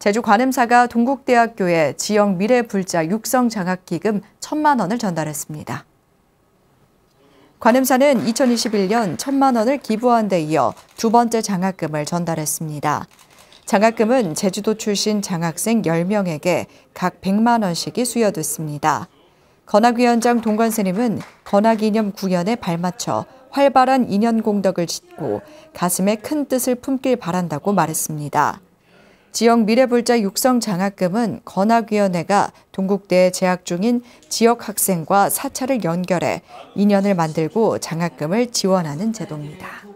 제주 관음사가 동국대학교에 지역 미래 불자 육성 장학기금 1천만 원을 전달했습니다. 관음사는 2021년 1천만 원을 기부한 데 이어 두 번째 장학금을 전달했습니다. 장학금은 제주도 출신 장학생 10명에게 각 100만 원씩이 수여됐습니다. 건학위원장 동관스님은 건학이념 구현에 발맞춰 활발한 인연 공덕을 짓고 가슴에 큰 뜻을 품길 바란다고 말했습니다. 지역 미래불자 육성 장학금은 건학위원회가 동국대에 재학 중인 지역 학생과 사찰을 연결해 인연을 만들고 장학금을 지원하는 제도입니다.